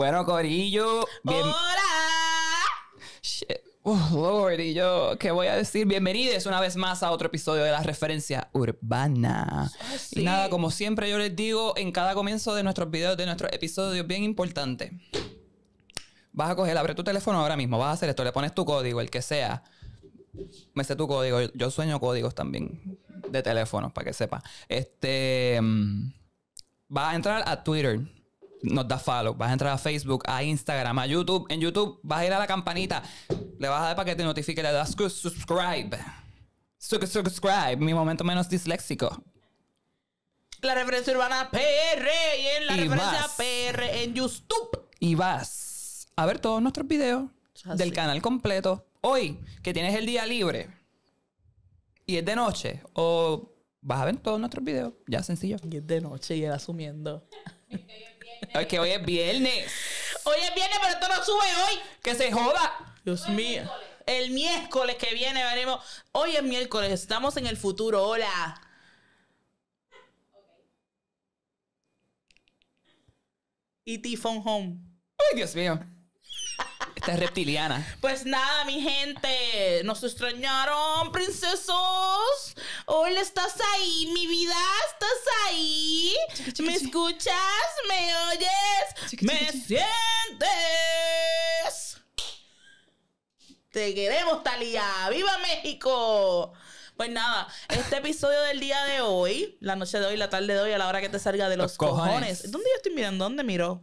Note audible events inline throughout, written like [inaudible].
Bueno, Corillo. ¡Hola! Oh, Lord, y yo, ¿qué voy a decir? Bienvenidos una vez más a otro episodio de La Referencia Urbana. Y nada, como siempre yo les digo en cada comienzo de nuestros videos, de nuestros episodios, bien importante. Vas a coger, abre tu teléfono ahora mismo, vas a hacer esto, le pones tu código, el que sea. Me sé tu código, yo sueño códigos también de teléfonos, para que sepa. Este, mm, vas a entrar a Twitter nos das follow. Vas a entrar a Facebook, a Instagram, a YouTube. En YouTube vas a ir a la campanita, le vas a dar para que te notifique, le das subscribe. Subscribe, mi momento menos disléxico. La referencia urbana PR y en la referencia PR en YouTube. Y vas a ver todos nuestros videos del canal completo. Hoy, que tienes el día libre y es de noche, o vas a ver todos nuestros videos, ya sencillo. Y es de noche y era asumiendo que hoy es viernes. Hoy es viernes, pero esto no sube hoy. Que se joda. Dios mío. El miércoles que viene venimos. Hoy es miércoles, estamos en el futuro. Hola. y E.T. Home. Ay, Dios mío. Esta reptiliana. [laughs] Pues nada, mi gente. Nos extrañaron, princesos. Hola, ¿estás ahí, mi vida? ¿Estás ahí? ¿Me escuchas? ¿Me oyes? ¿Me sientes? Te queremos, Talía. ¡Viva México! Pues nada, este episodio del día de hoy, la noche de hoy, la tarde de hoy, a la hora que te salga de los, cojones. cojones. ¿Dónde yo estoy mirando? ¿Dónde miro?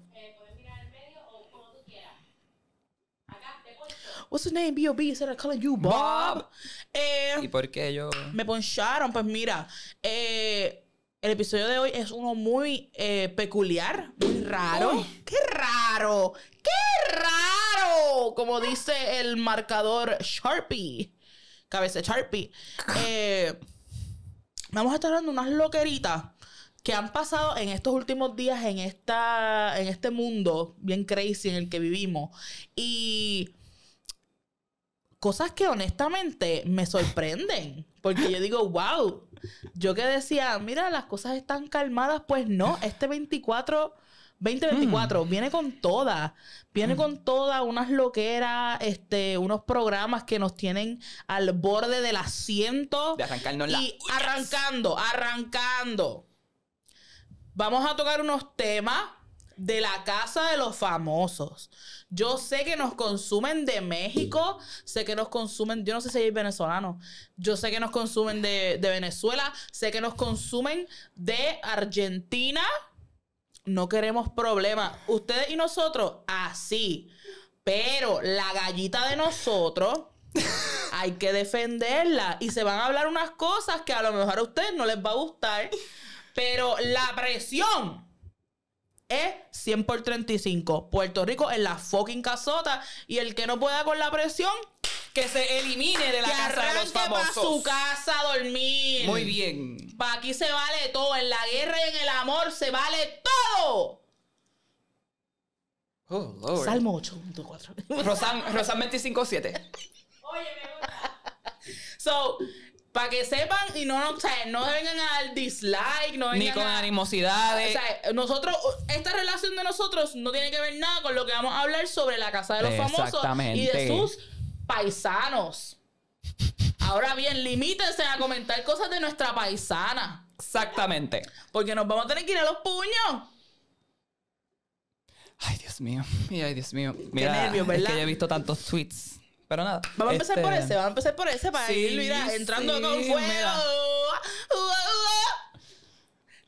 what's his name? B.O.B. Instead calling you Bob. Eh, ¿Y por qué yo? Me poncharon. Pues mira, eh, el episodio de hoy es uno muy eh, peculiar, muy raro. ¡Qué raro! ¡Qué raro! Como dice el marcador Sharpie. Cabeza Sharpie. vamos a estar dando unas loqueritas que han pasado en estos últimos días en, esta, en este mundo bien crazy en el que vivimos. Y cosas que honestamente me sorprenden. Porque yo digo, wow, yo que decía, mira, las cosas están calmadas, pues no, este 24... 2024 mm. viene con todas. viene mm. con todas unas loqueras, este, unos programas que nos tienen al borde del asiento y arrancando, arrancando. Vamos a tocar unos temas de la casa de los famosos. Yo sé que nos consumen de México, sé que nos consumen, yo no sé si hay venezolanos, yo sé que nos consumen de, de Venezuela, sé que nos consumen de Argentina. No queremos problemas. Ustedes y nosotros, así. Pero la gallita de nosotros [laughs] hay que defenderla. Y se van a hablar unas cosas que a lo mejor a ustedes no les va a gustar. Pero la presión es 100 por 35. Puerto Rico es la fucking casota. Y el que no pueda con la presión, que se elimine de la casa de los famosos. Pa su casa a dormir. Muy bien. Pa aquí se vale todo. En la guerra y en el amor se vale todo. Oh, Salmo 8, 4. 25.7. Oye, me gusta. So, para que sepan y no, no, o sea, no vengan dar dislike, no vengan Ni con animosidades. O sea, nosotros, esta relación de nosotros no tiene que ver nada con lo que vamos a hablar sobre la casa de los famosos y de sus paisanos. Ahora bien, limítense a comentar cosas de nuestra paisana. Exactamente. Porque nos vamos a tener que ir a los puños. Ay, Dios mío. [laughs] Ay, Dios mío. Mira, Qué nervios, ¿verdad? que yo he visto tantos tweets pero nada. Vamos a empezar por este, ese, vamos a empezar por ese para ir mira, entrando con fuego. Uh, uh, uh.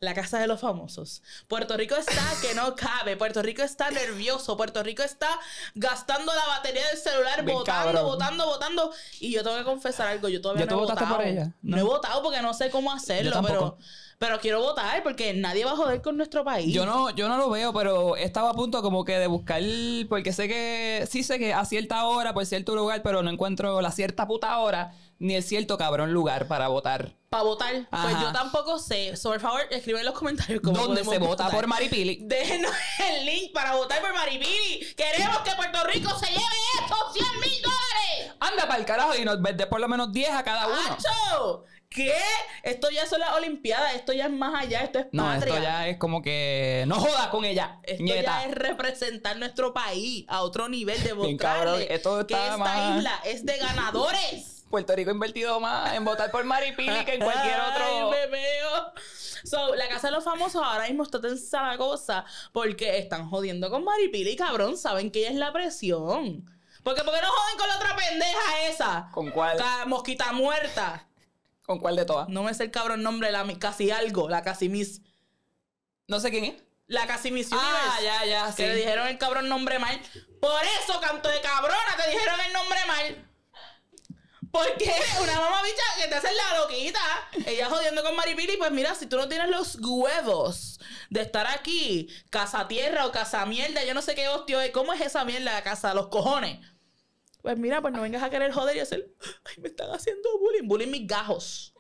La casa de los famosos. Puerto Rico está [laughs] que no cabe. Puerto Rico está nervioso. Puerto Rico está gastando la batería del celular, votando, votando, votando. Y yo tengo que confesar algo. Yo todavía no he votado. Por ella? No. he votado porque no sé cómo hacerlo, pero pero quiero votar porque nadie va a joder con nuestro país. Yo no, yo no lo veo, pero estaba a punto como que de buscar, porque sé que, sí sé que a cierta hora, por cierto lugar, pero no encuentro la cierta puta hora ni el cierto cabrón lugar para votar. Para votar, pues yo tampoco sé. por favor, escribe en los comentarios cómo ¿Dónde se vota por Maripili. Déjenos el link para votar por Maripili. Queremos que Puerto Rico se lleve estos 100 mil dólares. Anda para el carajo y nos vende por lo menos 10 a cada uno. ¿Qué? Esto ya son las Olimpiadas, esto ya es más allá, esto es patria. No, esto ya es como que no jodas con ella. Esto es representar nuestro país a otro nivel, de esto que esta isla es de ganadores. [laughs] Puerto Rico ha invertido más en votar por Maripili que en cualquier [laughs] otro. Ay, So, la Casa de los Famosos ahora mismo está tensa la cosa porque están jodiendo con Maripili, cabrón. Saben que ella es la presión. Porque, ¿por qué no joden con la otra pendeja esa? ¿Con cuál? mosquita muerta. ¿Con cuál de todas? No me sé el cabrón nombre, la casi algo, la casi mis, No sé quién es. La casi Miss ah, Universe. Ah, ya, ya, sí. le dijeron el cabrón nombre mal. Por eso, canto de cabrona, te dijeron el nombre mal. Porque [laughs] una mamá bicha que te hace la loquita, ella jodiendo con Maripili, pues mira, si tú no tienes los huevos de estar aquí, casa tierra o casa mierda, yo no sé qué hostio es, ¿cómo es esa mierda, casa los cojones? Pues mira, pues no vengas a querer joder y hacer, ay, me están haciendo bullying, bullying mis gajos.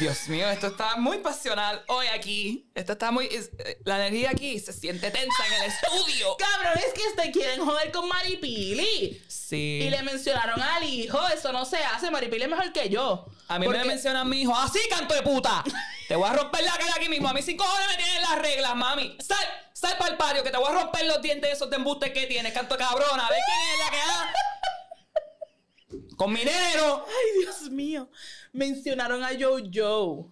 Dios mío, esto está muy pasional hoy aquí. Esto está muy. Eh, la energía aquí se siente tensa en el estudio. [laughs] Cabrón, es que te quieren joder con Maripili. Sí. Y le mencionaron al hijo, eso no se hace. Maripili es mejor que yo. A mí me mencionan mi hijo, así canto de puta. te voy a romper la cara aquí mismo. A mí cinco horas me tienen las reglas, mami. Sal, sal para el patio, que te voy a romper los dientes de esos embustes que tienes, canto de cabrona. A quién es la que da. Con minero Ay, Dios mío. Mencionaron a Jojo.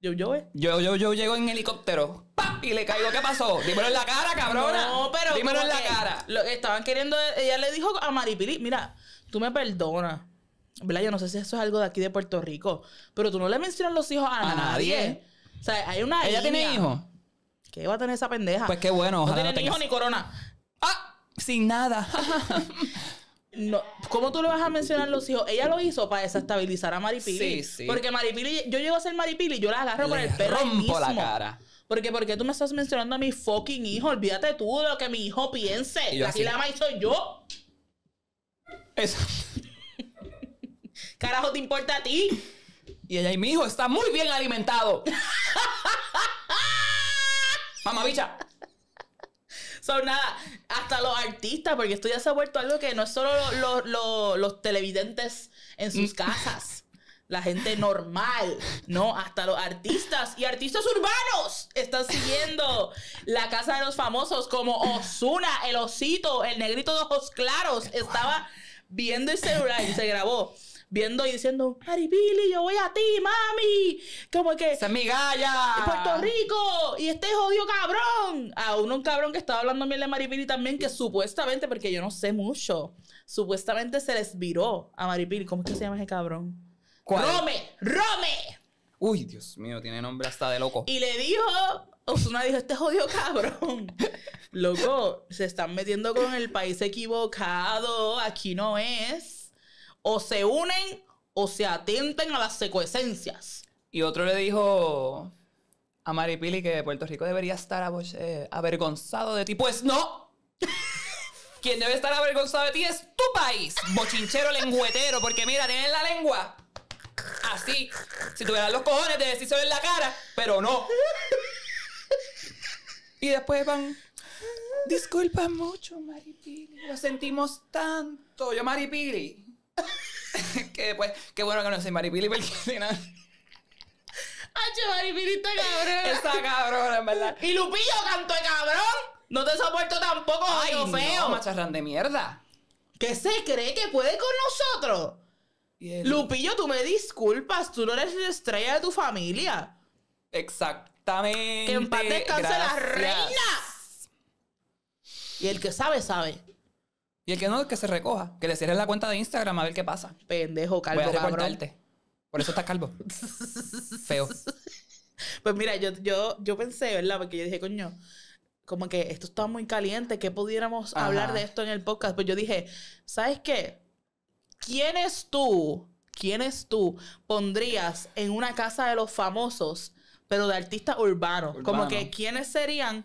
Yo, yo, eh. Yo, yo, yo llego en helicóptero. ¡Pap! Y le caigo. ¿Qué pasó? Dímelo en la cara, cabrona. No, pero. Dímelo en la cara. Lo que estaban queriendo. Ella le dijo a Maripili: Mira, tú me perdonas. ¿verdad? Yo no sé si eso es algo de aquí de Puerto Rico, pero tú no le mencionas los hijos a, a nadie. O sea, hay una. ¿Ella tiene hijos? ¿Qué va a tener esa pendeja? Pues qué bueno. No tiene no ni hijos ni corona. ¡Ah! Sin nada. [laughs] No, ¿Cómo tú le vas a mencionar los hijos? Ella lo hizo para desestabilizar a Maripili. Sí, sí. Porque Maripili, yo llego a ser Maripili y yo la agarro con el perro. Rompo la cara. Porque, ¿por qué tú me estás mencionando a mi fucking hijo? Olvídate tú de lo que mi hijo piense. así la ama soy yo. Eso carajo te importa a ti? Y ella y mi hijo está muy bien alimentado. [laughs] Mamabicha. Son nada, hasta los artistas, porque esto ya se ha vuelto algo que no es solo los, los televidentes en sus mm. casas. la gente normal, ¿no? Hasta los artistas y artistas urbanos están siguiendo la casa de los famosos como Osuna, el osito, el negrito de ojos claros, estaba viendo el celular y se grabó viendo y diciendo, Maripili, yo voy a ti, mami. Como que. Esa es mi galla. Puerto Rico. Y este jodido cabrón. A uno, un cabrón que estaba hablando bien de Maripili también, que supuestamente, porque yo no sé mucho, supuestamente se les viró a Maripili. ¿Cómo es que se llama ese cabrón? ¡Rome! ¡Rome! Uy, Dios mío, tiene nombre hasta de loco. Y le dijo, Osuna dijo, este jodido cabrón. [laughs] Loco, se están metiendo con el país equivocado, aquí no es o se unen o se atienten a las secuencias. Y otro le dijo a Maripili que Puerto Rico debería estar eh, avergonzado de ti. Pues no. [laughs] Quien debe estar avergonzado de ti es tu país, bochinchero lengüetero, porque mira, tienen la lengua así. Si tuvieras los cojones de decirse en la cara, pero no. Y después van. Disculpa mucho, Maripili. Lo sentimos tanto. Yo, Maripili, que después, qué bueno que no soy Maripili porque [laughs] si no. H, Maripili está cabrón. Está cabrón, en verdad. Y Lupillo canto de cabrón. No te soporto tampoco, Ay, no, feo. macharrán de mierda. ¿Qué se cree que puede con nosotros? Lupillo, tú me disculpas, tú no eres la estrella de tu familia. Exactamente. Que en paz descanse la reina. Y el que sabe, sabe. Y el que no, que se recoja. Que le cierres la cuenta de Instagram a ver qué pasa. Pendejo, calvo, Voy Por eso estás calvo. Feo. [laughs] Pues mira, yo, yo, yo pensé, ¿verdad? Porque yo dije, coño, como que esto está muy caliente, que pudiéramos hablar de esto en el podcast. Pues yo dije, ¿sabes qué? ¿Quién es tú? es tú pondrías en una casa de los famosos, pero de artistas urbanos? Urbano. Como que quiénes serían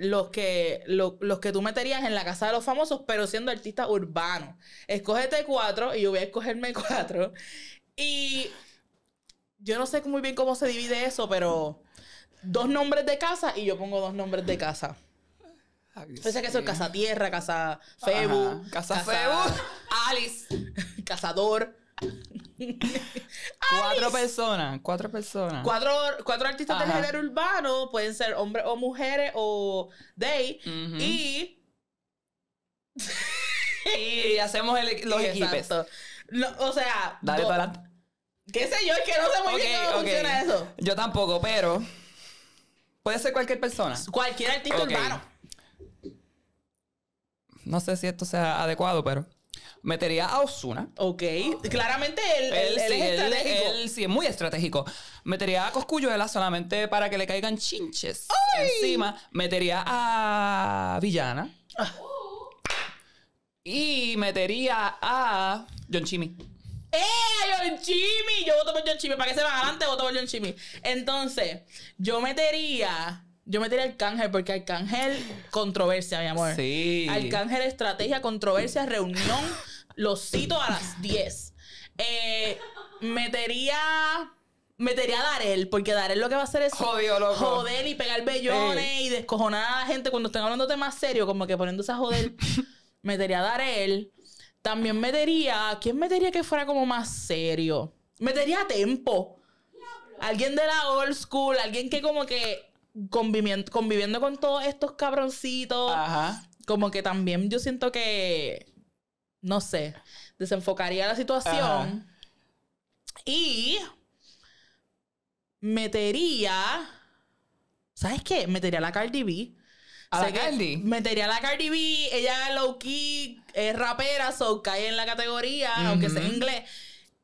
los que, los que tú meterías en la casa de los famosos, pero siendo artista urbano. Escógete cuatro y yo voy a escogerme [laughs] cuatro. Y yo no sé muy bien cómo se divide eso, pero dos nombres de casa y yo pongo dos nombres de casa. Pese a que son Casa Tierra, Casa Febu, Casa, casa Febu, Alice, [laughs] Cazador. [laughs] cuatro personas, cuatro personas. Cuatro, cuatro artistas del género urbano, pueden ser hombres o mujeres o they. Y. y hacemos los equipos. o sea. Dale para adelante. ¿Qué sé yo? Es que no sé muy bien cómo funciona eso. Yo tampoco, pero. Puede ser cualquier persona. Cualquier artista urbano. No sé si esto sea adecuado, pero metería a Osuna. Ok. Claramente él, sí, es estratégico. sí es muy estratégico. Metería a Cosculluela solamente para que le caigan chinches encima. Metería a Villana. Ah. Y metería a John Chimmy. ¡Eh! John Chimmy. Yo voto por John Chimmy. Para que se van adelante, voto por John Chimmy. Entonces, yo metería. Yo metería Arcángel porque Arcángel, controversia, mi amor. Sí. Arcángel, estrategia, controversia, reunión. Los cito a las 10. Eh, metería. Metería a Darel, porque Darel lo que va a hacer es loco. joder y pegar bellones y descojonar a la gente cuando estén hablando más serio. como que poniéndose a joder. [laughs] metería a Darel. También metería. ¿Quién metería que fuera como más serio? Metería a Tempo. Alguien de la old school, alguien que como que conviviendo, conviviendo con todos estos cabroncitos. Ajá. Como que también yo siento que no sé, desenfocaría la situación y metería, ¿sabes qué? Metería la Cardi B. A la Cardi. Metería la Cardi B, ella low key, es rapera, so cae en la categoría, aunque sea inglés.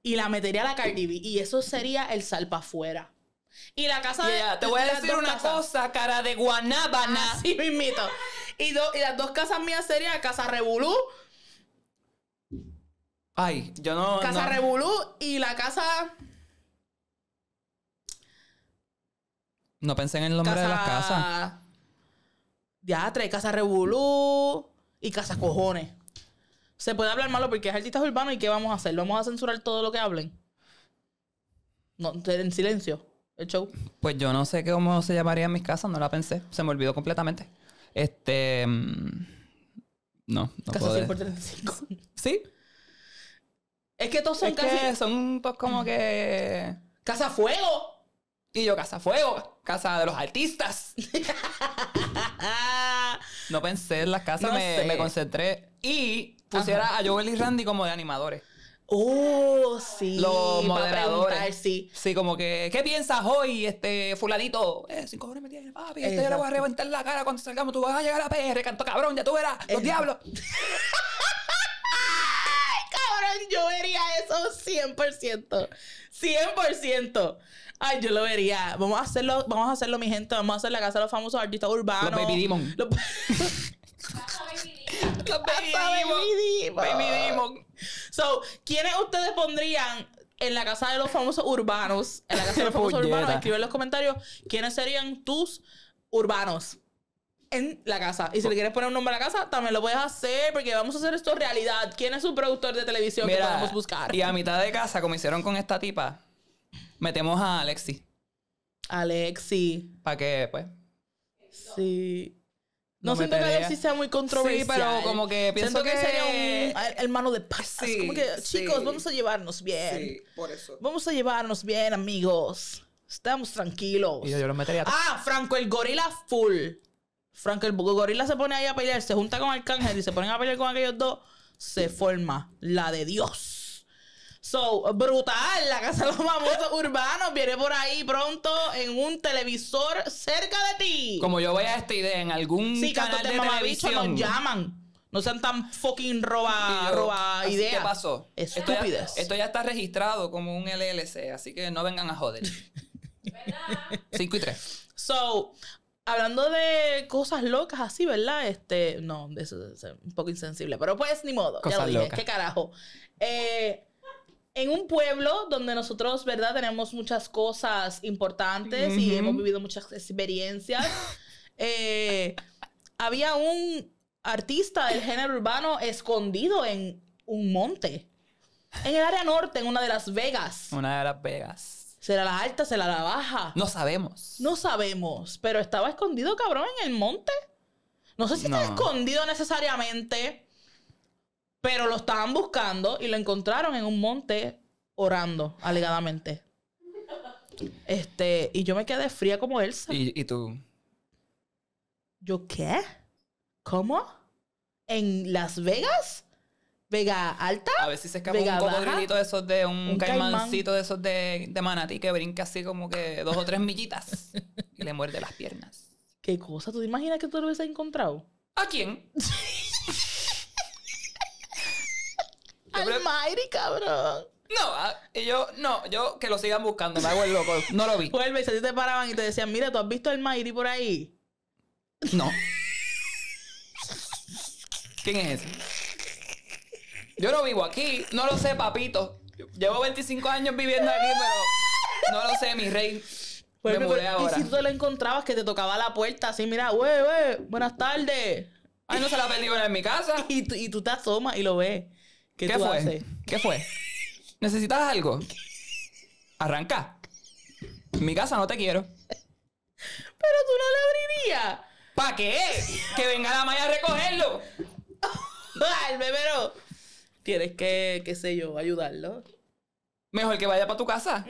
Y la metería la Cardi B. Y eso sería el salpa afuera. Y la casa de. Te voy a decir una cosa, cara de guanábana. Sí, mismito. Y, y las dos casas mías serían Casa Revolú Ay, yo no. Casa Revolú y la casa. No pensé en el nombre de las casas. Diatre, Casa Revolú y Casa Cojones. Se puede hablar malo porque es artista urbano y ¿qué vamos a hacer? ¿Vamos a censurar todo lo que hablen? No, en silencio, el show. Pues yo no sé cómo se llamaría mis casas, no la pensé. Se me olvidó completamente. Este. Mm, no, no Casa puedo 100 por ¿Sí? Es que todos son casi. Que son pues como que. casa fuego Y yo, Casa Fuego, Casa de los Artistas. [laughs] no pensé en las casas, me, me, concentré. Y pusiera a Joel y Randy como de animadores. Oh, sí. Los moderadores. Sí. sí, como que, ¿qué piensas hoy, este fulanito? Eh, cinco horas me tienes, papi. Este yo le voy a reventar la cara cuando salgamos. Tú vas a llegar a PR, canto cabrón, ya tú verás. Los diablos. [laughs] yo vería eso 100%. 100%. Ay, yo lo vería. Vamos a hacerlo, vamos a hacerlo, mi gente. Vamos a hacer la casa de los famosos artistas urbanos. Los Baby Demon. Los... [laughs] Los baby, baby, Demon. baby Demon. So, ¿quiénes ustedes pondrían en la casa de los famosos urbanos? En la casa de los famosos [laughs] urbanos, escribe en los comentarios quiénes serían tus urbanos la casa. Y si le quieres poner un nombre a la casa, también lo puedes hacer porque vamos a hacer esto realidad. ¿Quién es un productor de televisión que podemos buscar? Y a mitad de casa, como hicieron con esta tipa, metemos a Alexi. Alexi. ¿Para qué, pues? Sí. No, siento que Alexi sea muy controversial. pero como que pienso que... sería un hermano de paz. como que, chicos, vamos a llevarnos bien. por eso. Vamos a llevarnos bien, amigos. Estamos tranquilos. Y lo metería. Ah, Franco el gorila full. Frank el Gorila se pone ahí a pelear, se junta con Arcángel y se ponen a pelear con aquellos dos, se forma la de Dios. So, brutal. La Casa de los Famosos [laughs] Urbanos viene por ahí pronto en un televisor cerca de ti. Como yo vea esta idea en algún canal de televisión. nos llaman. No sean tan fucking roba, ideas. ¿Qué pasó? Estúpidas. Esto ya, está registrado como un LLC, así que no vengan a joder. 5 [laughs] y 3. So, hablando de cosas locas así, ¿verdad? Este, no, eso es un poco insensible, pero pues ni modo, ya lo dije, qué carajo. Eh, en un pueblo donde nosotros, ¿verdad? Tenemos muchas cosas importantes y hemos vivido muchas experiencias. [laughs] Eh, había un artista del género urbano escondido en un monte. En el área norte, en una de las Vegas. Una de las Vegas. ¿Será la alta? ¿Será la baja? No sabemos. No sabemos. Pero estaba escondido, cabrón, en el monte. No sé si está escondido necesariamente, pero lo estaban buscando y lo encontraron en un monte orando, alegadamente. Este, y yo me quedé fría como Elsa. ¿Y, y tú? ¿Yo qué? ¿Cómo? ¿En Las Vegas? Vega alta. A ver si se escapa un cocodrilito de esos de un, caimancito de esos de, de manatí que brinca así como que dos o tres millitas y le muerde las piernas. ¿Qué cosa? ¿Tú te imaginas que tú lo hubieses encontrado? ¿A quién? Al Mayri, cabrón. No, yo, no, yo que lo sigan buscando, me hago el loco, no lo vi. Vuelve y se te paraban y te decían, mira, ¿tú has visto al Mayri por ahí? No. ¿Quién es ese? Yo no vivo aquí, no lo sé, papito. Llevo 25 años viviendo aquí, pero no lo sé, mi rey. Pues, me pues, mudé pues, ahora. Y si tú te lo encontrabas que te tocaba la puerta así, mira, wey, wey, buenas tardes. Ay, no se la perdí en mi casa. [laughs] y, tú, te asomas y lo ves. ¿Qué, fue? ¿Qué fue? ¿Necesitas algo? Arranca. mi casa no te quiero. Pero tú no la abrirías. ¿Para qué? Que venga la Maya a recogerlo. El [laughs] bebero tienes que, qué sé yo, ayudarlo. Mejor que vaya para tu casa.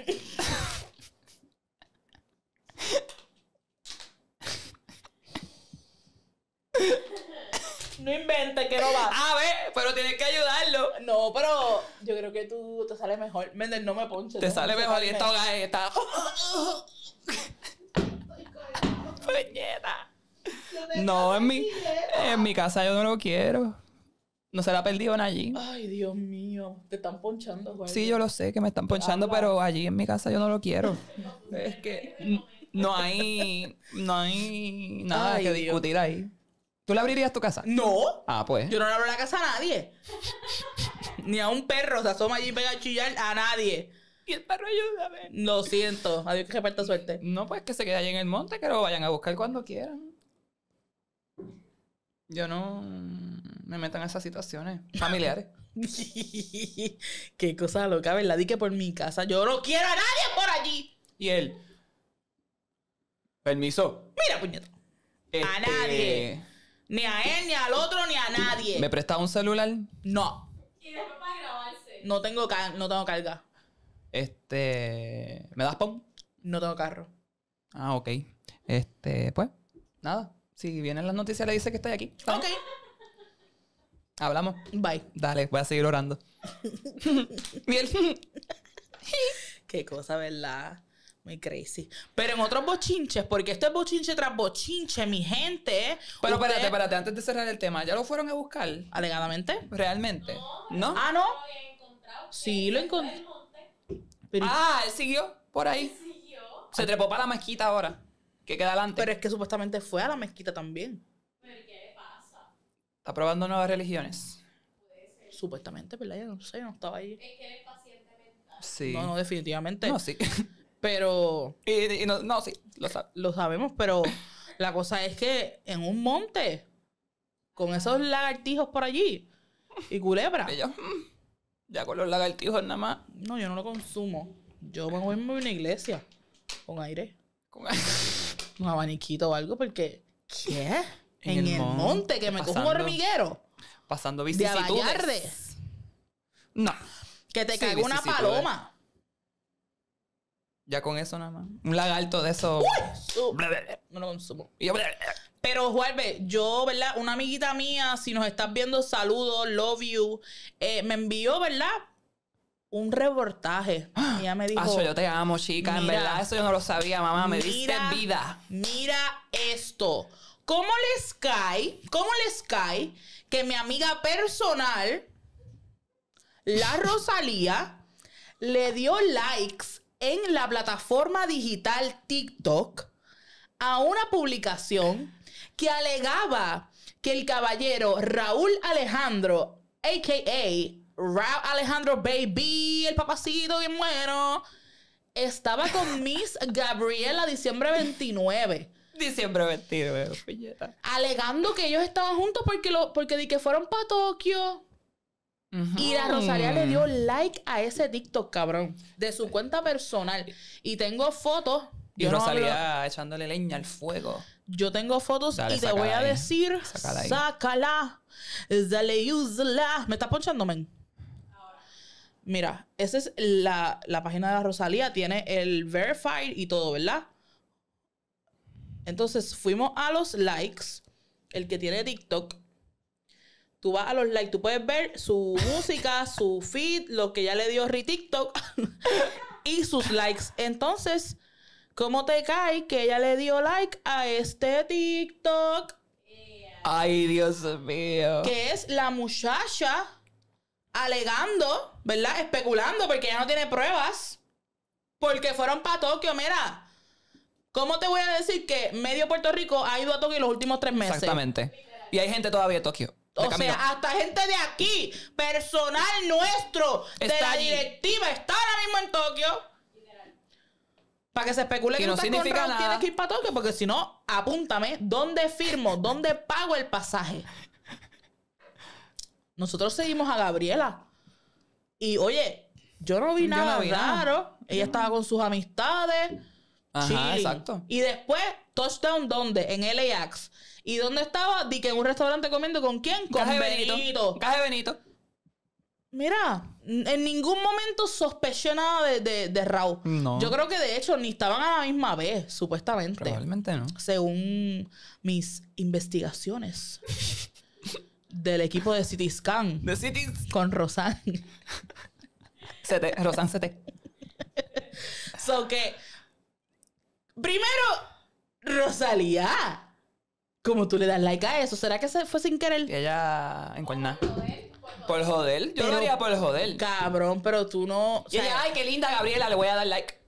No inventes que no va. A ver, pero tienes que ayudarlo. No, pero yo creo que tú te sales mejor. Mendel, no me ponches. Te sale mejor y esta hogar [laughs] está. No, en mi, en mi casa yo no lo quiero. No se la ha perdido allí. Ay, Dios mío. Te están ponchando, güey. Sí, yo lo sé que me están ponchando, pero allí en mi casa yo no lo quiero. [laughs] es que no hay, no hay nada que discutir ahí. ¿Tú le abrirías tu casa? No. Ah, pues. Yo no le abro la casa a nadie. [laughs] Ni a un perro se asoma allí y pega a chillar a nadie. Y el perro ver? Lo siento. Adiós que reparta suerte. No, pues que se quede allí en el monte, que lo vayan a buscar cuando quieran. Yo no me metan en esas situaciones familiares. [laughs] Qué cosa loca, ¿verdad? Di que por mi casa yo no quiero a nadie por allí. Y él. Permiso. Mira, puñeta. A este, nadie. Ni a él, ni al otro, ni a nadie. ¿Me prestas un celular? No. grabarse. No tengo, no tengo carga. Este. ¿Me das pon? No tengo carro. Ah, ok. Este, pues, nada. Si vienen las noticias, le dice que estoy aquí. Ok. Hablamos. Bye. Dale, voy a seguir orando. Bien. [laughs] [laughs] Qué cosa, ¿verdad? Muy crazy. Pero en otros bochinches, porque esto es bochinche tras bochinche, mi gente. Pero espérate, espérate, antes de cerrar el tema, ¿ya lo fueron a buscar? ¿Alegadamente? ¿Realmente? ¿No? ¿No? Ah, no. sí, lo encontré. Ah, él siguió por ahí. Se trepó para la mezquita ahora, que queda adelante. Pero es que supuestamente fue a la mezquita también. Está probando nuevas religiones. Supuestamente, ¿verdad? Yo no sé, no estaba ahí. Es que paciente mental. Sí. No, no, definitivamente. No, sí. [laughs] Pero. no, sí, lo, lo sabemos, pero la cosa es que en un monte, con esos lagartijos por allí y culebra. Mm, ya con los lagartijos nada más. No, yo no lo consumo. Yo me voy a una iglesia con aire. Con aire. Un abaniquito o algo, porque. ¿Qué? En, el, monte, que me como un hormiguero. Pasando vicisitudes. De No. Que te sí, una paloma. Ya con eso nada más. Un lagarto de eso Pero, juanbe yo, ¿verdad? Una amiguita mía, si nos estás viendo, saludos, love you. Eh, me envió, ¿verdad? Un reportaje. Y [gasps] ella me dijo. yo te amo, chica. en verdad, eso yo no lo sabía, mamá. Me diste vida. Mira esto. ¿Cómo les cae? ¿Cómo que mi amiga personal, la Rosalía, le dio likes en la plataforma digital TikTok a una publicación que alegaba que el caballero Raúl Alejandro, a.k.a. Raúl Alejandro Baby, el papacito bien bueno, estaba con Miss Gabriela diciembre 29. Diciembre vestido, eh, puñeta. Alegando que ellos estaban juntos porque, lo, porque que fueron para Tokio. Y la Rosalía le dio like a ese TikTok, cabrón, de su cuenta personal. Y tengo fotos. Y Rosalía echándole leña al fuego. Yo tengo fotos y te voy a decir, sácala, Dale, ¿Me está ponchando, men? Mira, esa es la, página de la Rosalía. Tiene el verified y todo, ¿verdad? Entonces fuimos a los likes. El que tiene TikTok, tú vas a los likes, tú puedes ver su música, [laughs] su feed, lo que ya le dio Ri TikTok [laughs] y sus likes. Entonces, ¿cómo te cae que ella le dio like a este TikTok? Ay, Dios mío. Que es la muchacha alegando, ¿verdad? Especulando porque ya no tiene pruebas. Porque fueron para Tokio, mira. ¿Cómo te voy a decir que medio Puerto Rico ha ido a Tokio en los últimos tres meses? Exactamente. Y hay gente todavía en Tokio. O sea, hasta gente de aquí, personal nuestro, de la directiva, está ahora mismo en Tokio. Para que se especule que, no, significa con tienes que ir para Tokio, porque si no, apúntame, ¿dónde firmo? ¿Dónde pago el pasaje? Nosotros seguimos a Gabriela. Y oye, yo no vi nada Ella estaba con sus amistades Ajá, exacto. Y después, touchdown, ¿dónde? En LAX. ¿Y dónde estaba? Di que en un restaurante comiendo con quién? Con Benito. Caje Benito. Mira, en ningún momento sospeché nada de, de, Raúl. No. Yo creo que de hecho ni estaban a la misma vez, supuestamente. Probablemente no. Según mis investigaciones del equipo de CityScan. De City... Con Rosan. Rosan CT. So que Primero, Rosalía. ¿Cómo tú le das like a eso? ¿Será que se fue sin querer? Que ella encuerna. Por joder. Yo lo haría por joder. Cabrón, pero tú no. Y ella, ay, qué linda Gabriela, le voy a dar like.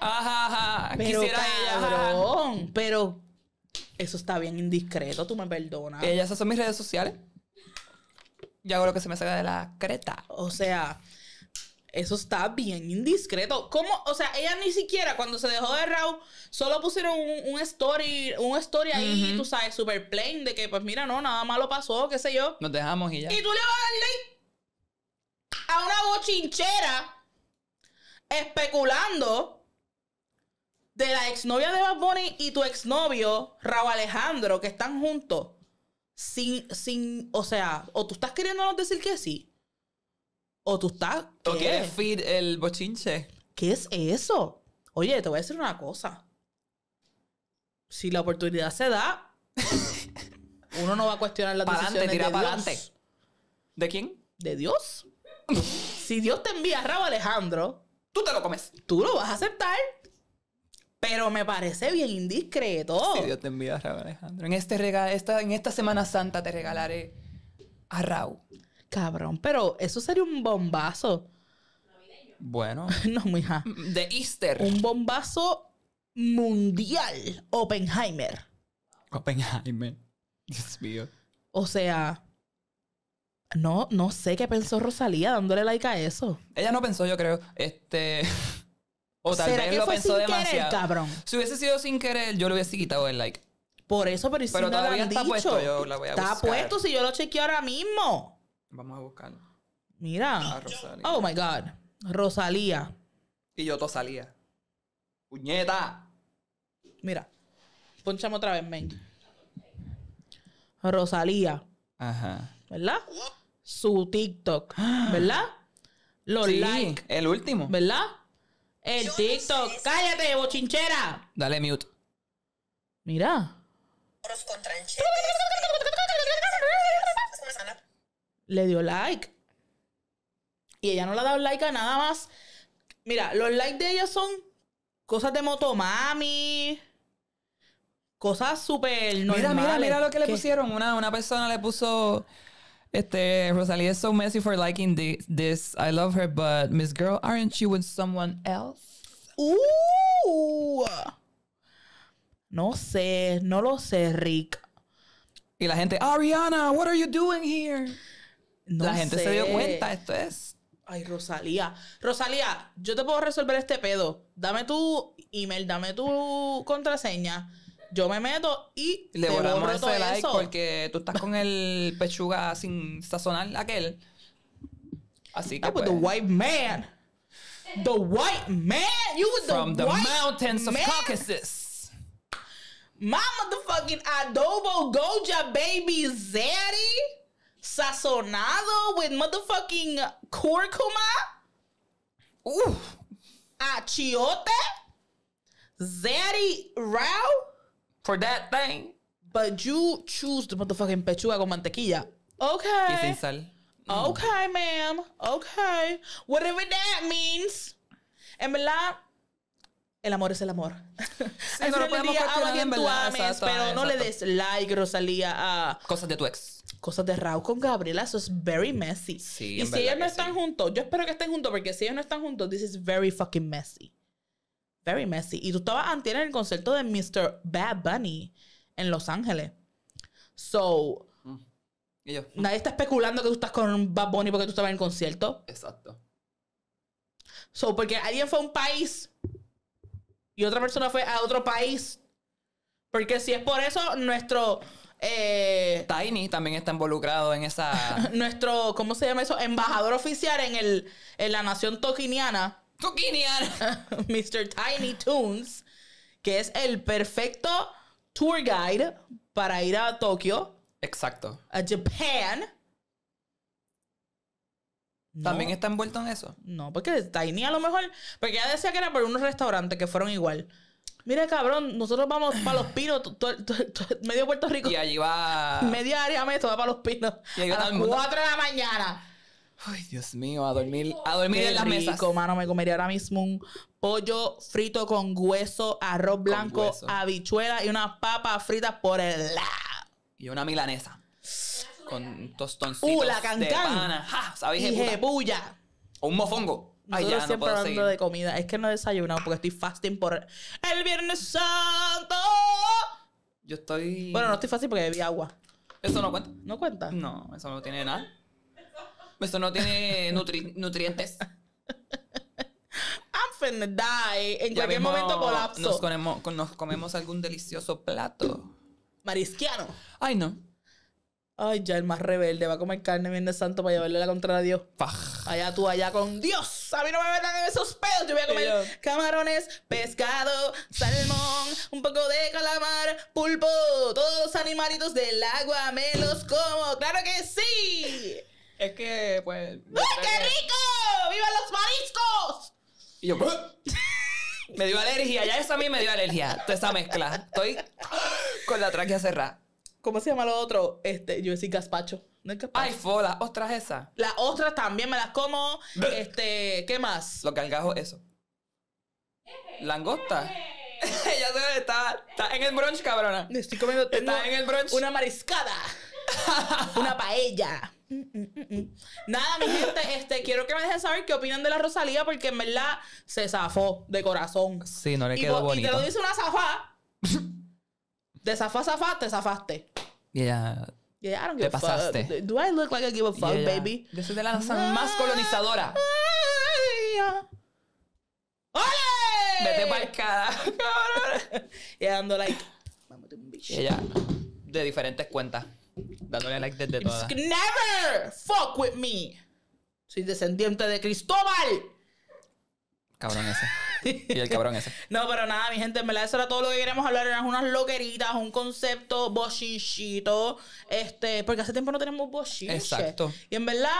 Ajá, ajá. Quisiera ella. cabrón, pero eso está bien indiscreto, tú me perdonas. Ellas esas son mis redes sociales. Ya hago lo que se me salga de la creta. O sea, eso está bien indiscreto. ¿Cómo? O sea, ella ni siquiera cuando se dejó de Raúl, solo pusieron un, story, un story ahí, tú sabes, super plain, de que pues mira, no, nada malo pasó, qué sé yo. Nos dejamos y ya. Y tú le vas a darle a una bochinchera especulando de la exnovia de Bad Bunny y tu exnovio, Raúl Alejandro, que están juntos. Sin, sin, o sea, o tú estás queriéndonos decir que sí o tú estás. ¿qué? quieres feed el bochinche. ¿Qué es eso? Oye, te voy a decir una cosa. Si la oportunidad se da, [laughs] uno no va a cuestionar la de ¿De quién? De Dios. si Dios te envía a Raúl Alejandro, tú te lo comes. Tú lo vas a aceptar. Pero me parece bien indiscreto. Si Dios te envía a Raúl Alejandro. En, este esta, en esta Semana Santa te regalaré a Raúl. Cabrón, pero eso sería un bombazo. Bueno. [laughs] no, mija. De Easter. Un bombazo mundial. Oppenheimer. Oppenheimer. Dios mío. O sea, no, no sé qué pensó Rosalía dándole like a eso. Ella no pensó, yo creo. Este. [laughs] O tal vez lo pensó sin demasiado. cabrón? Si hubiese sido sin querer, yo le hubiese quitado el like. Por eso, pero, si no lo han dicho, puesto, yo la voy a Está puesto si yo lo chequeo ahora mismo. Vamos a buscar. Mira. Oh my God. Rosalía. Y yo tosalía. ¡Puñeta! Mira. Ponchame otra vez, men. Rosalía. Ajá. ¿Verdad? Su TikTok. ¿Verdad? Los likes. El último. ¿Verdad? El TikTok. ¡Cállate, bochinchera! Dale mute. Mira le dio like. Y ella no le ha dado like a nada más. Mira, los likes de ella son cosas de moto, mami Cosas súper no Mira, mira, mira lo que le pusieron. Una, una persona le puso. Este, Rosalía es so messy for liking this. I love her, but Miss Girl, aren't you with someone else? Uh. no sé, no lo sé, Rick. Y la gente, Ariana, what are you doing here? la gente se dio cuenta, esto es. Ay, Rosalía. Rosalía, yo te puedo resolver este pedo. Dame tu email, dame tu contraseña. Yo me meto y le voy a todo like eso. porque tú estás con el pechuga sin sazonar aquel. Así que. Ah, pues. the pues. white man. The white man. You the From the mountains of Caucasus. My motherfucking adobo goja baby zaddy. sazonado with motherfucking curcuma, ooh, achiote, zeri rao for that thing. But you choose the motherfucking pechuga con mantequilla. Okay. Y sin sal. Okay, ma'am. Okay. Whatever that means. And verdad, el amor es el amor. Sí, [laughs] no lo podemos ah, en pero no le des like, Rosalía, a... Cosas de tu ex. Cosas de Raúl con Gabriela. Eso es very messy. y si ellos no están juntos, yo espero que estén juntos, porque si ellos no están juntos, this is very fucking messy. Very messy. Y tú estabas antes en el concierto de Mr. Bad Bunny en Los Ángeles. So... Mm. Nadie está especulando que tú estás con Bad Bunny porque tú estabas en el concierto. Exacto. So, porque alguien fue a un país y otra persona fue a otro país. Porque si es por eso, nuestro... Eh, Tiny también está involucrado en esa... [laughs] nuestro, ¿cómo se llama eso? Embajador oficial en, el, en la nación toquiniana. Toquiniana. [laughs] Mr. Tiny Toons, que es el perfecto tour guide para ir a Tokio. Exacto. A Japan. ¿También está envuelto en eso? No, porque ni a lo mejor. Porque ella decía que era por unos restaurantes que fueron igual. Mira, cabrón, nosotros vamos para los pinos, medio Puerto Rico. Y allí va. [laughs] Media área metro para los pinos. Y a las 4 de la mañana. Ay, Dios mío, a dormir, a dormir Qué en las rico, mano, me comería ahora mismo un pollo frito con hueso, arroz blanco, habichuela y unas papas fritas por el lado. Y una milanesa con tostoncitos uh, la can de pana. ¡Ja! O un mofongo. Ay, Yo ya, siempre no puedo hablando de comida. Es que no he desayunado porque estoy fasting por el Viernes Santo. Yo estoy. Bueno, no estoy fasting porque bebí agua. ¿Eso no cuenta? ¿No cuenta? No, eso no tiene nada. Eso no tiene nutrientes. I'm finna die. En cualquier momento colapso. Nos comemos, nos comemos algún delicioso plato. Marisquiano. Ay, no. Ay, ya el más rebelde va a comer carne bien de santo para llevarle la contra a Dios. Allá tú, allá con Dios. A mí no me metan en esos pedos. Yo voy a comer camarones, pescado, salmón, un poco de calamar, pulpo. Todos los animalitos del agua me los como. ¡Claro que sí! Es que, pues. qué rico! ¡Viva los mariscos! Y yo, me dio alergia. Ya esa a mí me dio alergia. Toda mezcla. Estoy con la tráquea cerrada. ¿Cómo se llama lo otro? Este, yo decía gazpacho. No es Ay, fo, las ostras esa? Las ostras también me las como. este, ¿qué más? Lo que es eso. Langosta. [laughs] ya se está, está en el brunch, cabrona. estoy comiendo está en el brunch. una mariscada. [laughs] una paella. Mm, mm, mm, Nada, mi gente, este, quiero que me dejen saber qué opinan de la Rosalía, porque en verdad se zafó de corazón. Sí, no le quedó bonito. Y te lo dice una zafá. [laughs] Te zafaste, te zafaste. Yeah. Yeah, I don't give te pasaste. Do I look like I give a fuck, baby? Yo soy de la más colonizadora. ¡Ole! Vete pa' la cara [laughs] Y dando like. Vamos un bicho. Ella, de diferentes cuentas. Dándole like desde todas. Never fuck with me. Soy descendiente de Cristóbal. Cabrón ese. Y [laughs] el cabrón ese. no, pero nada, mi gente, en verdad eso era todo lo que queríamos hablar. Eran unas loqueritas, un concepto bochinchito. Este, porque hace tiempo no tenemos bochinche. Exacto. Y en verdad,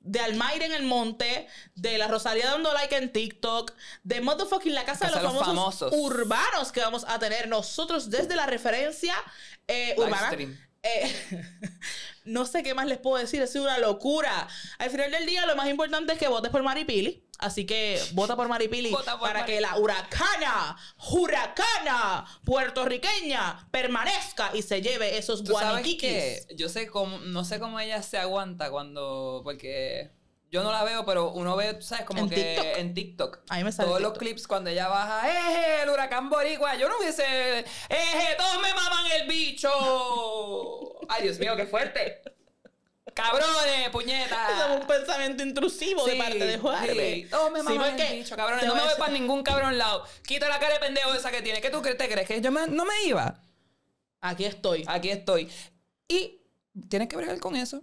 de Almaire en el Monte, de la Rosalía dando like en TikTok, de Motherfucking la Casa, de los, famosos, urbanos que vamos a tener nosotros desde la referencia eh, urbana. Eh, [laughs] no sé qué más les puedo decir, es una locura. Al final del día, lo más importante es que votes por Maripili. Así que vota por Maripili vota para que la huracana, huracana puertorriqueña permanezca y se lleve esos guaniquiques. Yo sé cómo, no sé cómo ella se aguanta cuando, porque yo no la veo, pero uno ve, sabes, como que en TikTok. me Todos los clips cuando ella baja, ¡eje, el huracán boricua! Yo no hubiese, ¡eje, todos me maman el bicho! [laughs] ¡Ay, Dios mío, qué fuerte! cabrones, puñetas. Eso es un pensamiento intrusivo de parte de Juárez. Sí. Oh, me sí, cabrones. No me voy para ningún cabrón lado. Quita la cara de pendejo esa que tiene. ¿Qué tú te crees? ¿Que yo no me iba? Aquí estoy. Aquí estoy. Y tienes que bregar con eso.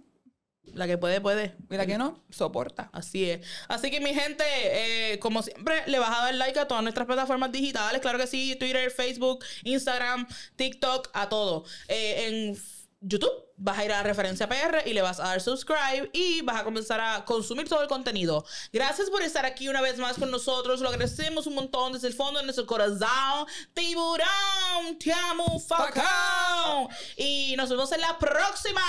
La que puede, puede. Y la que no, soporta. Así es. Así que, mi gente, eh, como siempre, le vas a dar like a todas nuestras plataformas digitales. Claro que sí, Twitter, Facebook, Instagram, TikTok, a todo. Eh, en YouTube. Vas a ir a la referencia PR y le vas a dar subscribe y vas a comenzar a consumir todo el contenido. Gracias por estar aquí una vez más con nosotros. Lo agradecemos un montón desde el fondo de nuestro corazón. Tiburón, te amo, off. Y nos vemos en la próxima.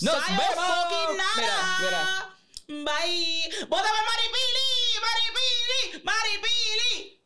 Nos vemos. vemos. Nada. Mira, mira. Bye. Maripili, Maripili, Maripili.